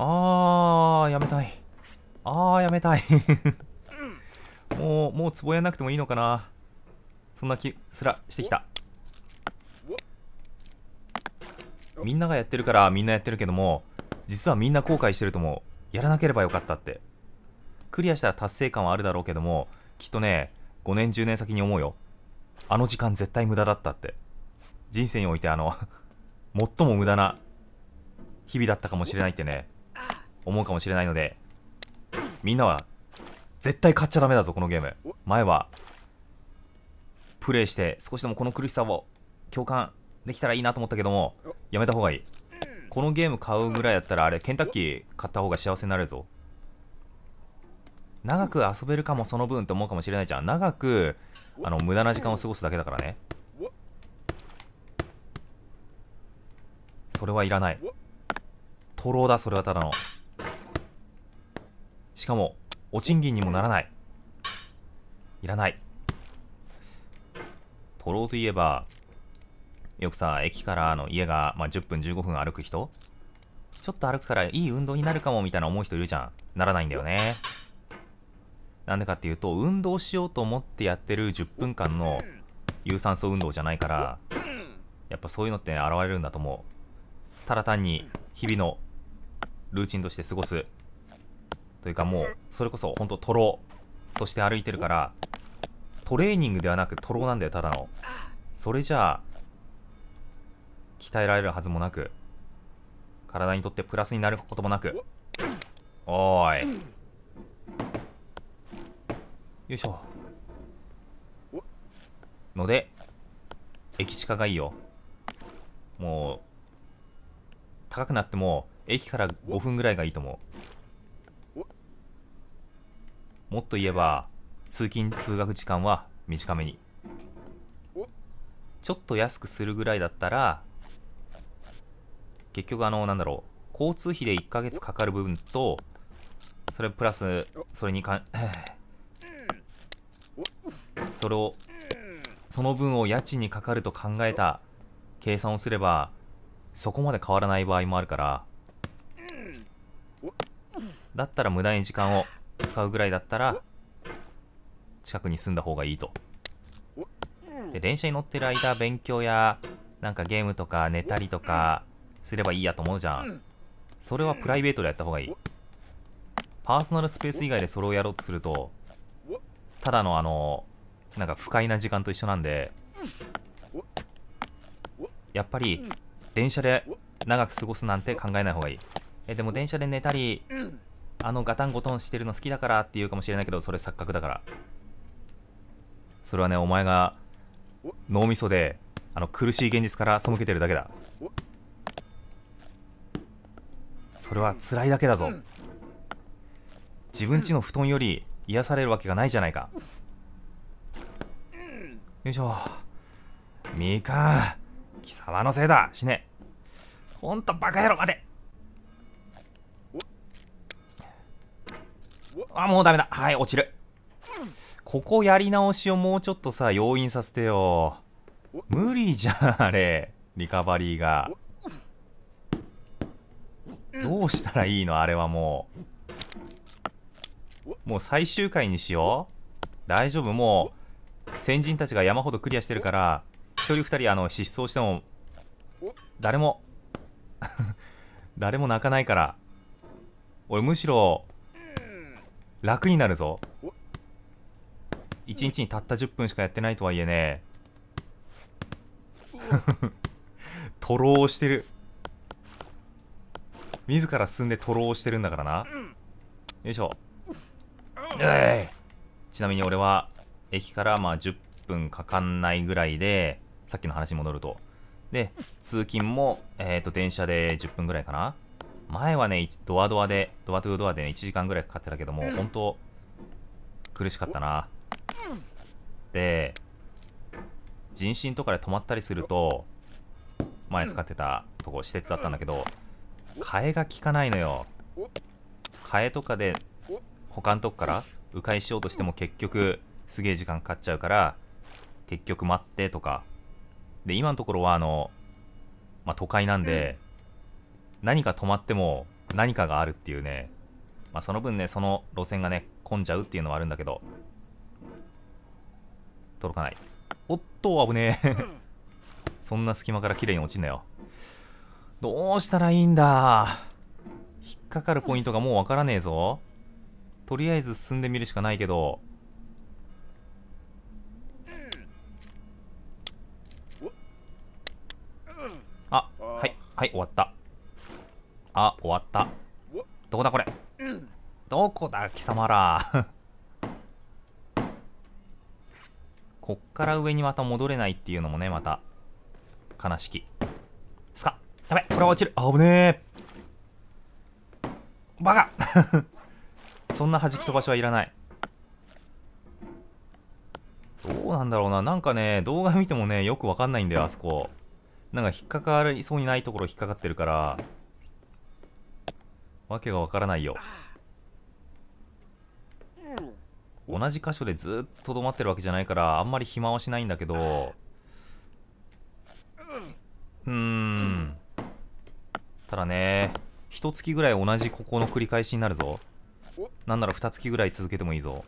あー、やめたい。あー、やめたい。もう、もうつぼやなくてもいいのかな。そんな気すらしてきた。みんながやってるからみんなやってるけども、実はみんな後悔してるともやらなければよかったって。クリアしたら達成感はあるだろうけども、きっとね、5年10年先に思うよ。あの時間絶対無駄だったって。人生においてあの 最も無駄な日々だったかもしれないってね思うかもしれないので、みんなは絶対買っちゃダメだぞ、このゲーム。前は、プレイして少しでもこの苦しさを共感できたらいいなと思ったけども、やめた方がいい。このゲーム買うぐらいだったら、あれ、ケンタッキー買った方が幸せになれるぞ。長く遊べるかもその分って思うかもしれないじゃん。長く、あの、無駄な時間を過ごすだけだからね。それはいらない。とろうだ、それはただの。しかもお賃金にもならないいらないトロといえばよくさ駅からの家が、まあ、10分15分歩く人ちょっと歩くからいい運動になるかもみたいな思う人いるじゃんならないんだよねなんでかっていうと運動しようと思ってやってる10分間の有酸素運動じゃないからやっぱそういうのって、ね、現れるんだと思うただ単に日々のルーチンとして過ごすというかもうそれこそほんとトロとして歩いてるからトレーニングではなくトロなんだよただのそれじゃあ鍛えられるはずもなく体にとってプラスになることもなくおーいよいしょので駅近がいいよもう高くなっても駅から5分ぐらいがいいと思うもっと言えば通勤通学時間は短めにちょっと安くするぐらいだったら結局あのなんだろう交通費で1ヶ月かかる部分とそれプラスそれにかん、それをその分を家賃にかかると考えた計算をすればそこまで変わらない場合もあるからだったら無駄に時間を使うぐらいだったら近くに住んだ方がいいとで電車に乗ってる間勉強やなんかゲームとか寝たりとかすればいいやと思うじゃんそれはプライベートでやった方がいいパーソナルスペース以外でそれをやろうとするとただのあのなんか不快な時間と一緒なんでやっぱり電車で長く過ごすなんて考えない方がいいえでも電車で寝たりあのガタンゴトンしてるの好きだからって言うかもしれないけどそれ錯覚だからそれはねお前が脳みそであの苦しい現実から背けてるだけだそれは辛いだけだぞ自分ちの布団より癒されるわけがないじゃないかよいしょみか貴様のせいだ死ねほんとバカ野郎待てあ、もうダメだ。はい、落ちる。ここやり直しをもうちょっとさ、要因させてよ。無理じゃん、あれ。リカバリーが。どうしたらいいのあれはもう。もう最終回にしよう。大丈夫、もう、先人たちが山ほどクリアしてるから、一人二人、あの、失踪しても、誰も 誰も泣かないから。俺むしろ楽になるぞ1日にたった10分しかやってないとはいえねとろう してる自ら進んでとろをしてるんだからなよいしょちなみに俺は駅からまあ10分かかんないぐらいでさっきの話に戻るとで通勤もえっ、ー、と電車で10分ぐらいかな前はね、ドアドアで、ドアトゥードアでね、1時間ぐらいかかってたけども、本当苦しかったな。で、人身とかで止まったりすると、前使ってたとこ、施設だったんだけど、替えが効かないのよ。替えとかで、他のとこから迂回しようとしても結局、すげえ時間かかっちゃうから、結局待ってとか。で、今のところは、あの、まあ、都会なんで、うん何か止まっても何かがあるっていうね、まあ、その分ね、その路線がね、混んじゃうっていうのはあるんだけど、届かない。おっと、危ねえ そんな隙間から綺麗に落ちんなよ。どうしたらいいんだ。引っかかるポイントがもうわからねえぞ。とりあえず進んでみるしかないけど。あ、はい、はい、終わった。あ終わったどこだこれどこだ貴様ら こっから上にまた戻れないっていうのもねまた悲しきすかやべこれは落ちるあぶねえバカ そんな弾き飛ばしはいらないどうなんだろうななんかね動画見てもねよくわかんないんだよあそこなんか引っかかりそうにないところ引っかかってるからわけがわからないよ同じ箇所でずっと止まってるわけじゃないからあんまり暇はしないんだけどうんただね一月ぐらい同じここの繰り返しになるぞなんなら二月ぐらい続けてもいいぞ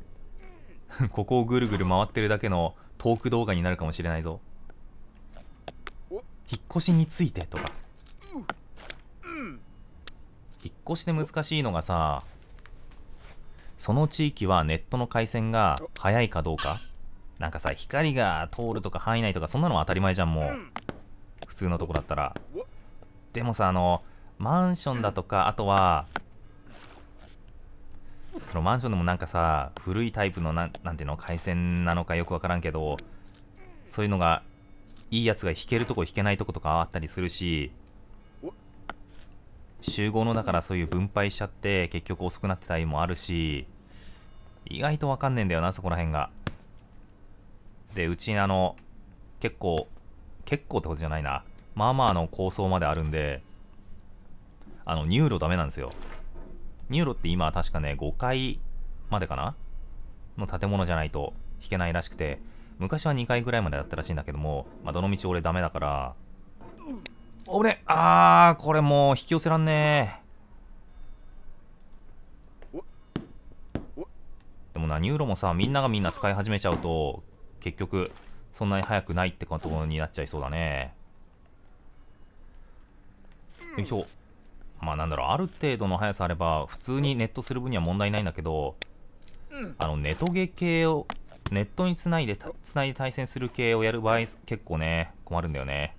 ここをぐるぐる回ってるだけのトーク動画になるかもしれないぞ引っ越しについてとか越しで難しいのがさその地域はネットの回線が速いかどうかなんかさ光が通るとか範囲内とかそんなのは当たり前じゃんもう普通のとこだったらでもさあのマンションだとかあとはそのマンションでもなんかさ古いタイプのななんていうの回線なのかよくわからんけどそういうのがいいやつが弾けるとこ引けないとことかあったりするし集合のだからそういう分配しちゃって結局遅くなってたりもあるし意外とわかんねえんだよなそこら辺がでうちあの結構結構ってことじゃないなまあまあの構想まであるんであのニューロダメなんですよニューロって今は確かね5階までかなの建物じゃないと引けないらしくて昔は2階ぐらいまでだったらしいんだけども、まあ、どの道俺ダメだから俺、あー、これもう引き寄せらんねでもな、ニューロもさ、みんながみんな使い始めちゃうと、結局、そんなに早くないってところになっちゃいそうだね。よいしょ。まあなんだろう、ある程度の速さあれば、普通にネットする分には問題ないんだけど、あの、ネトゲ系を、ネットにつないで、つないで対戦する系をやる場合、結構ね、困るんだよね。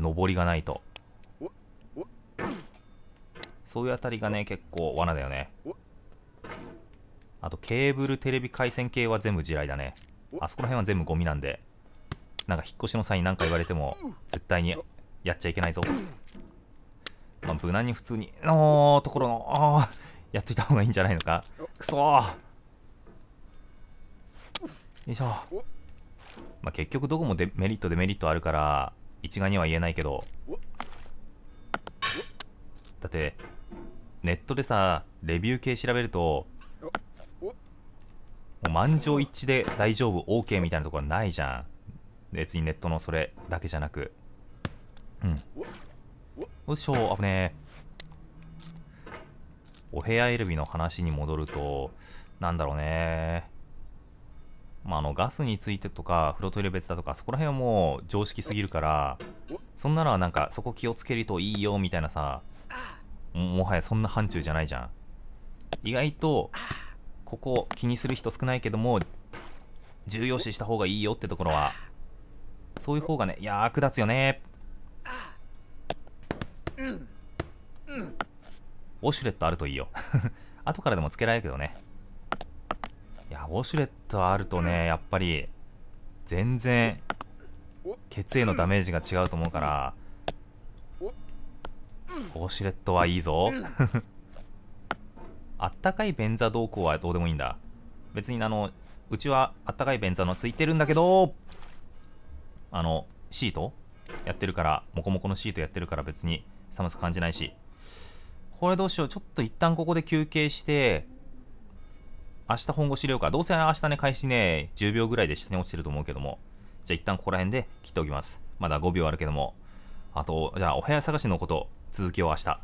上りがないとそういうあたりがね結構罠だよねあとケーブルテレビ回線系は全部地雷だねあそこら辺は全部ゴミなんでなんか引っ越しの際に何か言われても絶対にやっちゃいけないぞまあ、無難に普通にのところのやっといた方がいいんじゃないのかくそーよいしょまあ、結局どこもデメリットデメリットあるから一概には言えないけどだってネットでさレビュー系調べるともう満場一致で大丈夫 OK みたいなところないじゃん別にネットのそれだけじゃなくうんよいしょ危ねえお部屋選びの話に戻るとなんだろうねまあ、あのガスについてとか風呂トイレ別だとかそこら辺はもう常識すぎるからそんなのはなんかそこ気をつけるといいよみたいなさもはやそんな範疇じゃないじゃん意外とここ気にする人少ないけども重要視した方がいいよってところはそういう方がねいや役立つよねウォシュレットあるといいよ 後からでもつけられるけどねいやウォシュレットあるとねやっぱり全然血へのダメージが違うと思うからウォシュレットはいいぞ あったかい便座動向はどうでもいいんだ別にあのうちはあったかい便座のついてるんだけどあのシートやってるからモコモコのシートやってるから別に寒さ感じないしこれどうしようちょっと一旦ここで休憩して明日本腰入れようか。どうせ明日ね、開始ね、10秒ぐらいで下に落ちてると思うけども。じゃあ一旦ここら辺で切っておきます。まだ5秒あるけども。あと、じゃあお部屋探しのこと、続きを明日。